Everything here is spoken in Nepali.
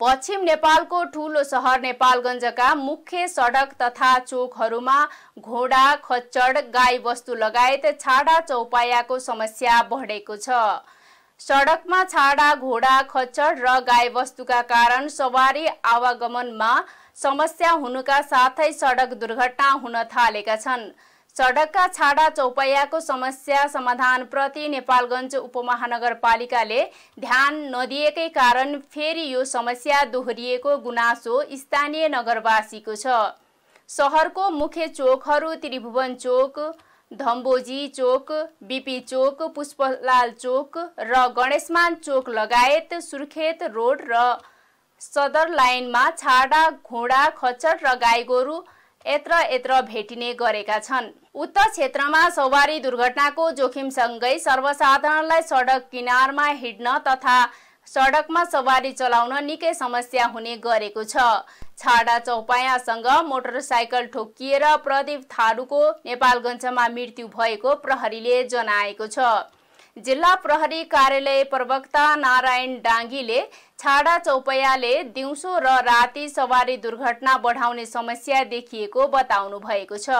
पश्चिम नेपालको ठुलो सहर नेपालगञ्जका मुख्य सडक तथा चोकहरूमा घोडा खच्चड वस्तु लगायत छाडा चौपायाको समस्या बढेको छ सडकमा छाडा घोडा खच्चड र गाईवस्तुका कारण सवारी आवागमनमा समस्या हुनुका साथै सडक दुर्घटना हुन थालेका छन् सडकका छाडा चौपैयाको समस्या समाधानप्रति नेपालगञ्ज उपमहानगरपालिकाले ध्यान नदिएकै कारण फेरि यो समस्या दोहोरिएको गुनासो स्थानीय नगरवासीको छ सहरको मुख्य चोकहरू त्रिभुवन चोक धम्बोजी चोक बिपी चोक पुष्पलाल चोक र गणेशमान चोक लगायत सुर्खेत रोड र सदर लाइनमा छाडा घोडा खच्चर र गाई गोरु यत्र यत्र भेटिने गरेका छन् उक्त क्षेत्रमा सवारी दुर्घटनाको जोखिमसँगै सर्वसाधारणलाई सडक किनारमा हिँड्न तथा सडकमा सवारी चलाउन निकै समस्या हुने गरेको छ छाडा चौपायासँग मोटरसाइकल ठोकिएर प्रदीप थारूको नेपालगञ्जमा मृत्यु भएको प्रहरीले जनाएको छ जिल्ला प्रहरी कार्यालय प्रवक्ता नारायण डाङ्गीले छाडा चौपयाले दिउँसो र राति सवारी दुर्घटना बढाउने समस्या देखिएको बताउनु भएको छ